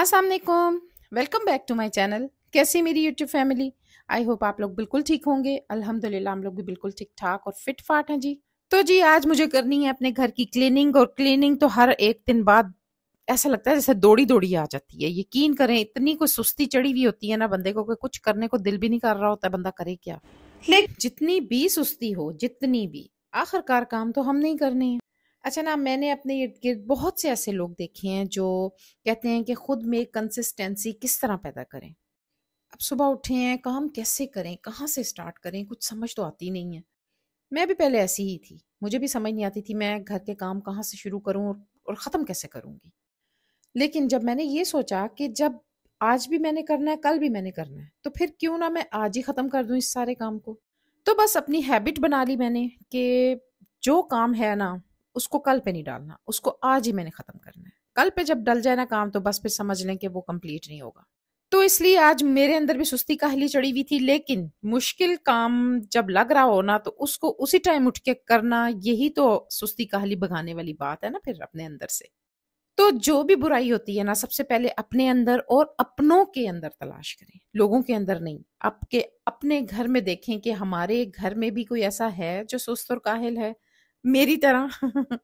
अस्सलाम welcome back to my channel कैसी मेरी यूट्यूब फैमिली आई होप आप लोग बिल्कुल ठीक होंगे अल्हम्दुलिल्लाह हम लोग भी बिल्कुल ठीक ठाक और फिट फाट हैं जी तो जी आज मुझे करनी है अपने घर की क्लीनिंग और क्लीनिंग तो हर एक दिन बाद ऐसा लगता है जैसे दौड़ी दौड़ी आ जाती है यकीन करें इतनी कोई सुस्ती चढ़ी हुई होती है ना बंदे को कि कुछ करने को दिल भी नहीं कर रहा होता बंदा करे क्या लेकिन जितनी भी सुस्ती हो जितनी भी आखिरकार काम तो हम नहीं करने हैं अच्छा ना मैंने अपने इर्द गिर्द बहुत से ऐसे लोग देखे हैं जो कहते हैं कि खुद में कंसिस्टेंसी किस तरह पैदा करें अब सुबह उठे हैं काम कैसे करें कहाँ से स्टार्ट करें कुछ समझ तो आती नहीं है मैं भी पहले ऐसी ही थी मुझे भी समझ नहीं आती थी मैं घर के काम कहाँ से शुरू करूँ और, और ख़त्म कैसे करूँगी लेकिन जब मैंने ये सोचा कि जब आज भी मैंने करना है कल भी मैंने करना है तो फिर क्यों ना मैं आज ही ख़त्म कर दूँ इस सारे काम को तो बस अपनी हैबिट बना ली मैंने कि जो काम है ना उसको कल पे नहीं डालना उसको आज ही मैंने ख़त्म करना है कल पे जब डल जाए ना काम तो बस फिर समझ लें कि वो कंप्लीट नहीं होगा तो इसलिए आज मेरे अंदर भी सुस्ती काहली चढ़ी हुई थी लेकिन मुश्किल काम जब लग रहा हो ना तो उसको उसी टाइम उठ के करना यही तो सुस्ती काहली भगाने वाली बात है ना फिर अपने अंदर से तो जो भी बुराई होती है ना सबसे पहले अपने अंदर और अपनों के अंदर तलाश करें लोगों के अंदर नहीं आपके अपने घर में देखें कि हमारे घर में भी कोई ऐसा है जो सुस्त और काहिल है मेरी तरह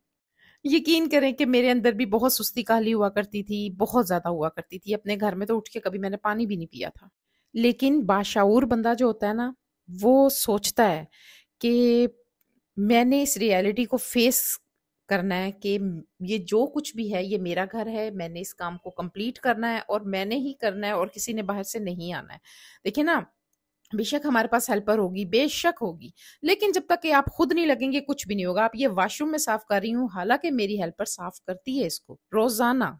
यकीन करें कि मेरे अंदर भी बहुत सुस्ती काली हुआ करती थी बहुत ज्यादा हुआ करती थी अपने घर में तो उठ के कभी मैंने पानी भी नहीं पिया था लेकिन बाशाऊर बंदा जो होता है ना वो सोचता है कि मैंने इस रियलिटी को फेस करना है कि ये जो कुछ भी है ये मेरा घर है मैंने इस काम को कंप्लीट करना है और मैंने ही करना है और किसी ने बाहर से नहीं आना है देखिए ना बेशक हमारे पास हेल्पर होगी बेशक होगी लेकिन जब तक कि आप खुद नहीं लगेंगे कुछ भी नहीं होगा आप ये वॉशरूम में साफ कर रही हूँ हालांकि मेरी हेल्पर साफ करती है इसको रोजाना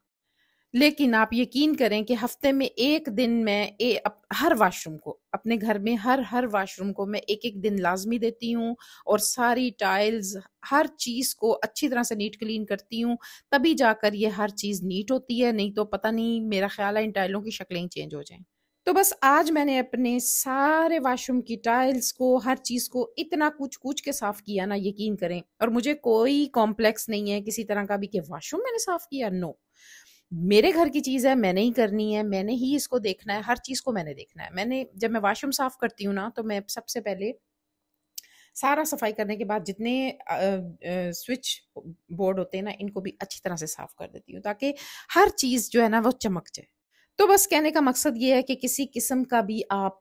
लेकिन आप यकीन करें कि हफ्ते में एक दिन मैं ए, अप, हर वॉशरूम को अपने घर में हर हर वॉशरूम को मैं एक एक दिन लाजमी देती हूँ और सारी टाइल्स हर चीज़ को अच्छी तरह से नीट क्लीन करती हूँ तभी जाकर ये हर चीज़ नीट होती है नहीं तो पता नहीं मेरा ख्याल है इन टाइलों की शक्लें ही चेंज हो जाएं तो बस आज मैंने अपने सारे वॉशरूम की टाइल्स को हर चीज़ को इतना कुछ कुछ के साफ किया ना यकीन करें और मुझे कोई कॉम्प्लेक्स नहीं है किसी तरह का भी कि वॉशरूम मैंने साफ किया नो मेरे घर की चीज़ है मैंने ही करनी है मैंने ही इसको देखना है हर चीज़ को मैंने देखना है मैंने जब मैं वॉशरूम साफ करती हूँ ना तो मैं सबसे पहले सारा सफाई करने के बाद जितने स्विच बोर्ड होते हैं ना इनको भी अच्छी तरह से साफ कर देती हूँ ताकि हर चीज़ जो है ना वो चमक जाए तो बस कहने का मकसद ये है कि किसी किस्म का भी आप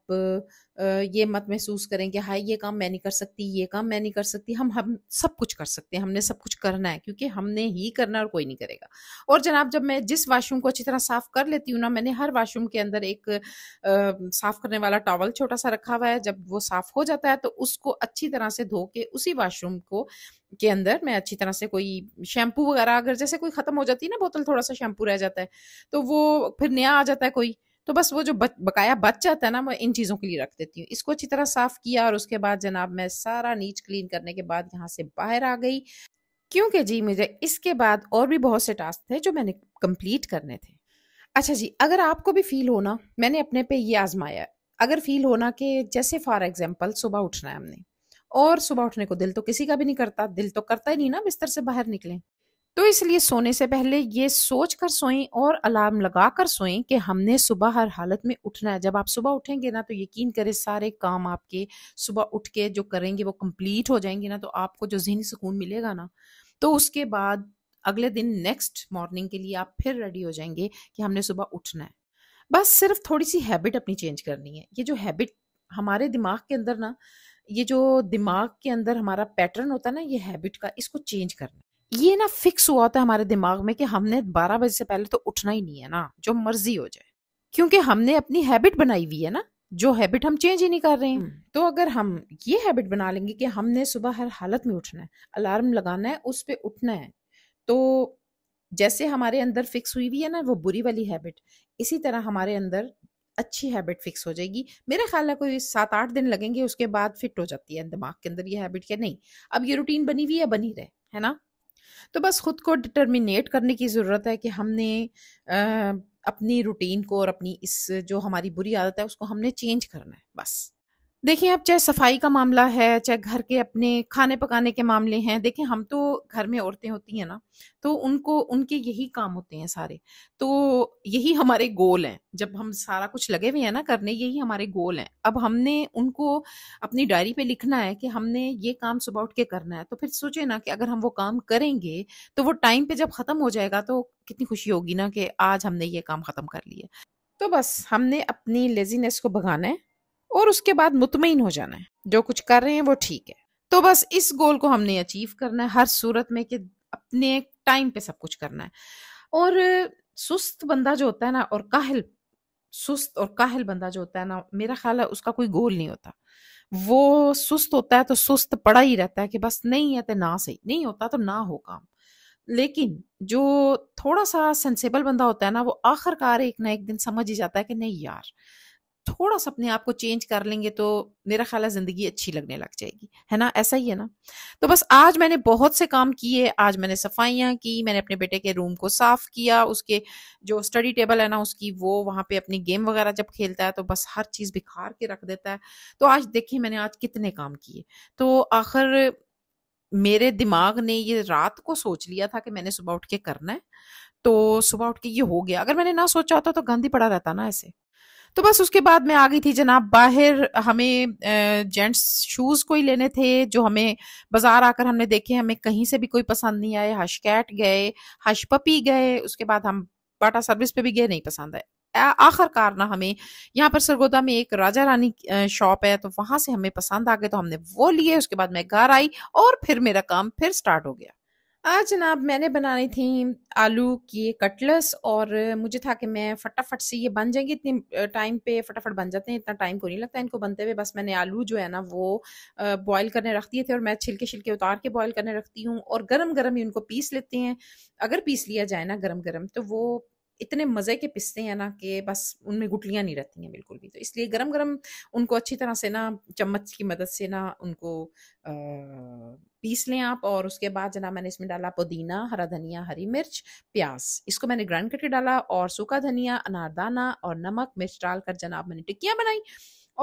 ये मत महसूस करें कि हाय ये काम मैं नहीं कर सकती ये काम मैं नहीं कर सकती हम हम सब कुछ कर सकते हैं हमने सब कुछ करना है क्योंकि हमने ही करना और कोई नहीं करेगा और जनाब जब मैं जिस वाशरूम को अच्छी तरह साफ कर लेती हूँ ना मैंने हर वाशरूम के अंदर एक आ, साफ करने वाला टॉवल छोटा सा रखा हुआ है जब वो साफ हो जाता है तो उसको अच्छी तरह से धो के उसी वाशरूम को के अंदर मैं अच्छी तरह से कोई शैम्पू वगैरह अगर जैसे कोई खत्म हो जाती है ना बोतल थोड़ा सा शैम्पू रह जाता है तो वो फिर नया आ जाता है कोई तो बस वो जो बच, बकाया बच जाता है ना मैं इन चीज़ों के लिए रख देती हूँ इसको अच्छी तरह साफ़ किया और उसके बाद जनाब मैं सारा नीच क्लीन करने के बाद यहाँ से बाहर आ गई क्योंकि जी मुझे इसके बाद और भी बहुत से टास्क थे जो मैंने कंप्लीट करने थे अच्छा जी अगर आपको भी फील होना मैंने अपने पे ये आजमाया अगर फील होना कि जैसे फॉर एग्जाम्पल सुबह उठना है हमने और सुबह उठने को दिल तो किसी का भी नहीं करता दिल तो करता ही नहीं ना बिस्तर से बाहर निकलें तो इसलिए सोने से पहले ये सोच कर सोएं और अलार्म लगा कर सोएं कि हमने सुबह हर हालत में उठना है जब आप सुबह उठेंगे ना तो यकीन करें सारे काम आपके सुबह उठ के जो करेंगे वो कंप्लीट हो जाएंगे ना तो आपको जो जहनी सुकून मिलेगा ना तो उसके बाद अगले दिन नेक्स्ट मॉर्निंग के लिए आप फिर रेडी हो जाएंगे कि हमने सुबह उठना है बस सिर्फ थोड़ी सी हैबिट अपनी चेंज करनी है ये जो हैबिट हमारे दिमाग के अंदर ना ये जो दिमाग के अंदर हमारा पैटर्न होता है ना ये हैबिट का इसको चेंज करना ये ना फिक्स हुआ होता है हमारे दिमाग में कि हमने बारह बजे से पहले तो उठना ही नहीं है ना जो मर्जी हो जाए क्योंकि हमने अपनी हैबिट बनाई हुई है ना जो हैबिट हम चेंज ही नहीं कर रहे हैं हम्म। तो अगर हम ये हैबिट बना लेंगे कि हमने सुबह हर हालत में उठना है अलार्म लगाना है उस पर उठना है तो जैसे हमारे अंदर फिक्स हुई हुई है ना वो बुरी वाली हैबिट इसी तरह हमारे अंदर अच्छी हैबिट फिक्स हो जाएगी मेरा ख्याल है कोई सात आठ दिन लगेंगे उसके बाद फिट हो जाती है दिमाग के अंदर ये हैबिट क्या नहीं अब ये रूटीन बनी हुई है बनी रहे है ना तो बस खुद को डिटर्मिनेट करने की ज़रूरत है कि हमने आ, अपनी रूटीन को और अपनी इस जो हमारी बुरी आदत है उसको हमने चेंज करना है बस देखिए अब चाहे सफाई का मामला है चाहे घर के अपने खाने पकाने के मामले हैं देखिए हम तो घर में औरतें होती हैं ना तो उनको उनके यही काम होते हैं सारे तो यही हमारे गोल हैं जब हम सारा कुछ लगे हुए हैं ना करने यही हमारे गोल हैं अब हमने उनको अपनी डायरी पे लिखना है कि हमने ये काम सुबह उठ के करना है तो फिर सोचे ना कि अगर हम वो काम करेंगे तो वो टाइम पे जब खत्म हो जाएगा तो कितनी खुशी होगी ना कि आज हमने ये काम खत्म कर लिया तो बस हमने अपनी लेजीनेस को भगाना है और उसके बाद मुतमिन हो जाना है जो कुछ कर रहे हैं वो ठीक है तो बस इस गोल को हमने अचीव करना है हर सूरत में कि अपने टाइम पे सब कुछ करना है और सुस्त बंदा जो होता है ना और काहल सुस्त और काहल बंदा जो होता है ना मेरा ख्याल है उसका कोई गोल नहीं होता वो सुस्त होता है तो सुस्त पड़ा ही रहता है कि बस नहीं है तो ना सही नहीं होता तो ना हो काम लेकिन जो थोड़ा सा सेंसेबल बंदा होता है ना वो आखिरकार एक ना एक दिन समझ ही जाता है कि नहीं यार थोड़ा सा अपने आप को चेंज कर लेंगे तो मेरा ख्याल है जिंदगी अच्छी लगने लग जाएगी है ना ऐसा ही है ना तो बस आज मैंने बहुत से काम किए आज मैंने सफाइयाँ की मैंने अपने बेटे के रूम को साफ किया उसके जो स्टडी टेबल है ना उसकी वो वहाँ पे अपनी गेम वगैरह जब खेलता है तो बस हर चीज़ बिखार के रख देता है तो आज देखिए मैंने आज कितने काम किए तो आखिर मेरे दिमाग ने ये रात को सोच लिया था कि मैंने सुबह उठ के करना है तो सुबह उठ के ये हो गया अगर मैंने ना सोचा होता तो गांधी पड़ा रहता ना ऐसे तो बस उसके बाद मैं आ गई थी जनाब बाहर हमें जेंट्स शूज कोई लेने थे जो हमें बाजार आकर हमने देखे हमें कहीं से भी कोई पसंद नहीं आए हश कैट गए हश पपी गए उसके बाद हम बाटा सर्विस पे भी गए नहीं पसंद आए आखिरकार ना हमें यहाँ पर सरगोदा में एक राजा रानी शॉप है तो वहां से हमें पसंद आ गए तो हमने वो लिए उसके बाद मैं घर आई और फिर मेरा काम फिर स्टार्ट हो गया आज जनाब मैंने बनानी थी आलू की कटलस और मुझे था कि मैं फटाफट से ये बन जाएंगे इतनी टाइम पे फटाफट बन जाते हैं इतना टाइम को नहीं लगता इनको बनते हुए बस मैंने आलू जो है ना वो बॉईल करने रख दिए थे और मैं छिलके छिलके उतार के बॉईल करने रखती हूँ और गरम गरम ही उनको पीस लेते हैं अगर पीस लिया जाए ना गरम गरम तो वो इतने मज़े के पिस्ते हैं ना कि बस उनमें गुटलियाँ नहीं रहती हैं बिल्कुल भी तो इसलिए गरम गरम उनको अच्छी तरह से ना चम्मच की मदद से ना उनको आ, पीस लें आप और उसके बाद जना मैंने इसमें डाला पुदीना हरा धनिया हरी मिर्च प्याज इसको मैंने ग्राइंड करके डाला और सूखा धनिया अनारदाना और नमक मिर्च डालकर जनाब मैंने टिक्कियाँ बनाई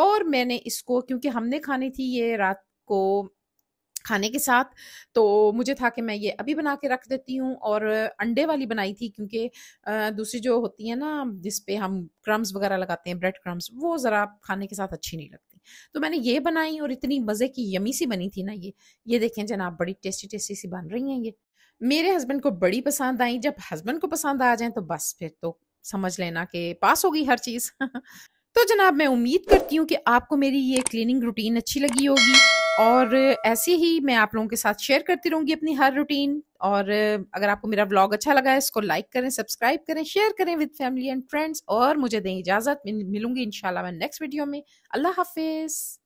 और मैंने इसको क्योंकि हमने खानी थी ये रात को खाने के साथ तो मुझे था कि मैं ये अभी बना के रख देती हूँ और अंडे वाली बनाई थी क्योंकि दूसरी जो होती है ना जिस पे हम क्रम्स वगैरह लगाते हैं ब्रेड क्रम्स वो ज़रा खाने के साथ अच्छी नहीं लगती तो मैंने ये बनाई और इतनी मज़े की यमी सी बनी थी ना ये ये देखें जनाब बड़ी टेस्टी टेस्टी सी बन रही हैं ये मेरे हस्बैंड को बड़ी पसंद आई जब हस्बैंड को पसंद आ जाए तो बस फिर तो समझ लेना कि पास होगी हर चीज़ तो जनाब मैं उम्मीद करती हूँ कि आपको मेरी ये क्लीनिंग रूटीन अच्छी लगी होगी और ऐसे ही मैं आप लोगों के साथ शेयर करती रहूंगी अपनी हर रूटीन और अगर आपको मेरा व्लॉग अच्छा लगा है इसको लाइक करें सब्सक्राइब करें शेयर करें विद फैमिली एंड फ्रेंड्स और मुझे दें इजाज़त मिलूंगी इंशाल्लाह मैं नेक्स्ट वीडियो में अल्लाह हाफिज़